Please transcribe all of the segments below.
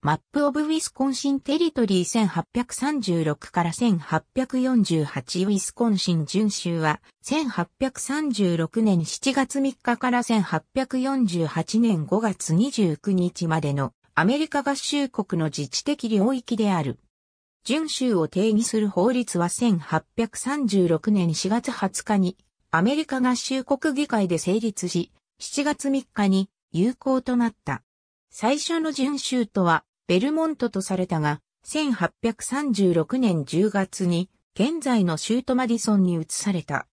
マップオブウィスコンシンテリトリー1836から1848ウィスコンシン準州は1836年7月3日から1848年5月29日までのアメリカ合衆国の自治的領域である。準州を定義する法律は1836年4月20日にアメリカ合衆国議会で成立し、7月3日に有効となった。最初の準州とはベルモントとされたが、1836年10月に現在の州都マディソンに移された。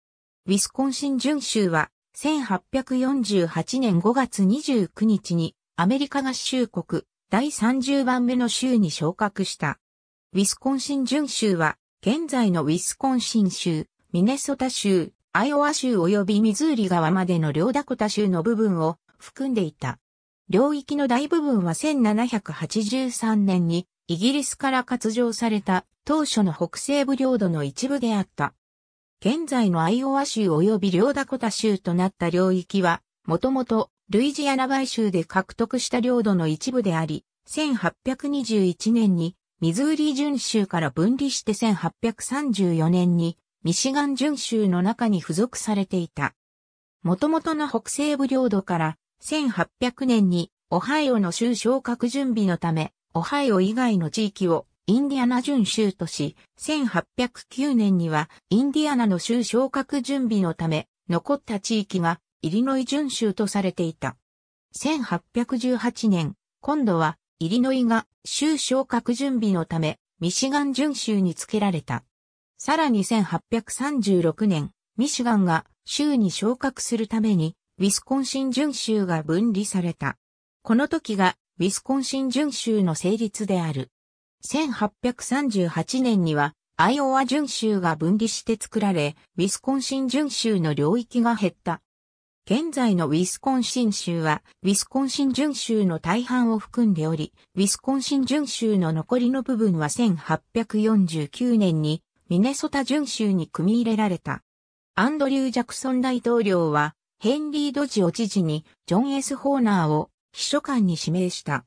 ウィスコンシン準州は1848年5月29日にアメリカ合衆国第30番目の州に昇格した。ウィスコンシン準州は現在のウィスコンシン州、ミネソタ州、アイオワ州及びミズーリ川までの両ダコタ州の部分を含んでいた。領域の大部分は1783年にイギリスから割譲された当初の北西部領土の一部であった。現在のアイオワ州及び両ダコタ州となった領域は、もともとルイジアナバイ州で獲得した領土の一部であり、1821年にミズーリ巡州から分離して1834年にミシガン巡州の中に付属されていた。もともとの北西部領土から1800年にオハイオの州昇格準備のため、オハイオ以外の地域をインディアナ準州とし、1809年にはインディアナの州昇格準備のため、残った地域がイリノイ準州とされていた。1818年、今度はイリノイが州昇格準備のため、ミシガン準州に付けられた。さらに1836年、ミシガンが州に昇格するためにウィスコンシン準州が分離された。この時がウィスコンシン準州の成立である。1838年にはアイオワ準州が分離して作られ、ウィスコンシン準州の領域が減った。現在のウィスコンシン州は、ウィスコンシン準州の大半を含んでおり、ウィスコンシン準州の残りの部分は1849年にミネソタ準州に組み入れられた。アンドリュー・ジャクソン大統領は、ヘンリー・ドジを知事に、ジョン・ S・ ホーナーを秘書官に指名した。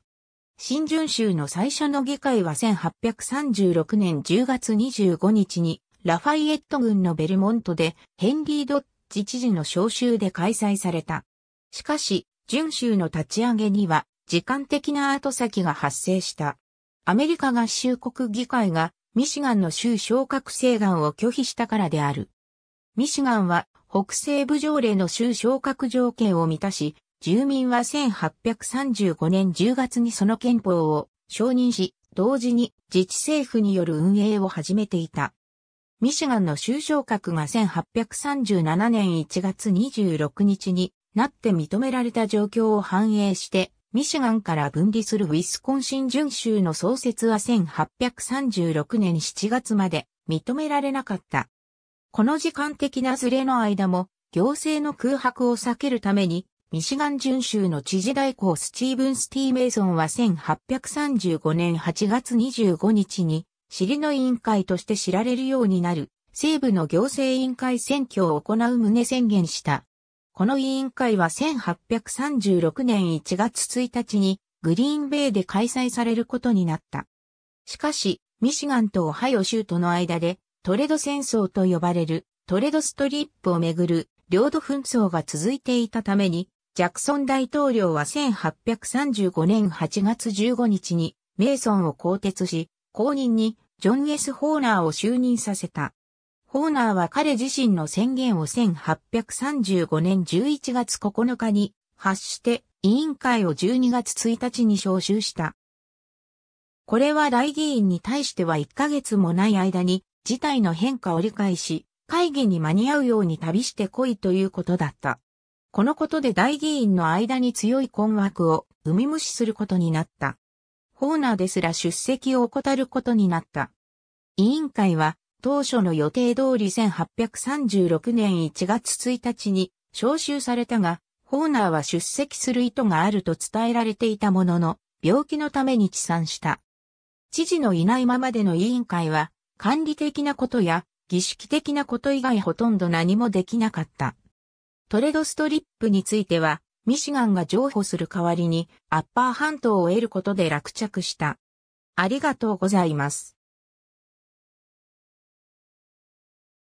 新巡州の最初の議会は1836年10月25日に、ラファイエット郡のベルモントで、ヘンリー・ドッジ知事の招集で開催された。しかし、巡州の立ち上げには、時間的な後先が発生した。アメリカ合衆国議会が、ミシガンの州昇格請願を拒否したからである。ミシガンは北西部条例の州昇格条件を満たし、住民は1835年10月にその憲法を承認し、同時に自治政府による運営を始めていた。ミシガンの州昇格が1837年1月26日になって認められた状況を反映して、ミシガンから分離するウィスコンシン準州の創設は1836年7月まで認められなかった。この時間的なズレの間も、行政の空白を避けるために、ミシガン準州の知事代行スティーブン・スティーメイソンは1835年8月25日に、尻の委員会として知られるようになる、西部の行政委員会選挙を行う旨宣言した。この委員会は1836年1月1日に、グリーンベイで開催されることになった。しかし、ミシガンとオハイオ州との間でトレド戦争と呼ばれるトレドストリップをめぐる領土紛争が続いていたために、ジャクソン大統領は1835年8月15日にメイソンを更迭し、後任にジョン・ S・ ホーナーを就任させた。ホーナーは彼自身の宣言を1835年11月9日に発して委員会を12月1日に招集した。これは大議員に対しては1ヶ月もない間に事態の変化を理解し、会議に間に合うように旅してこいということだった。このことで大議員の間に強い困惑を生み無視することになった。ホーナーですら出席を怠ることになった。委員会は当初の予定通り1836年1月1日に招集されたが、ホーナーは出席する意図があると伝えられていたものの、病気のために持参した。知事のいないままでの委員会は、管理的なことや儀式的なこと以外ほとんど何もできなかった。トレドストリップについては、ミシガンが譲歩する代わりにアッパー半島を得ることで落着した。ありがとうございます。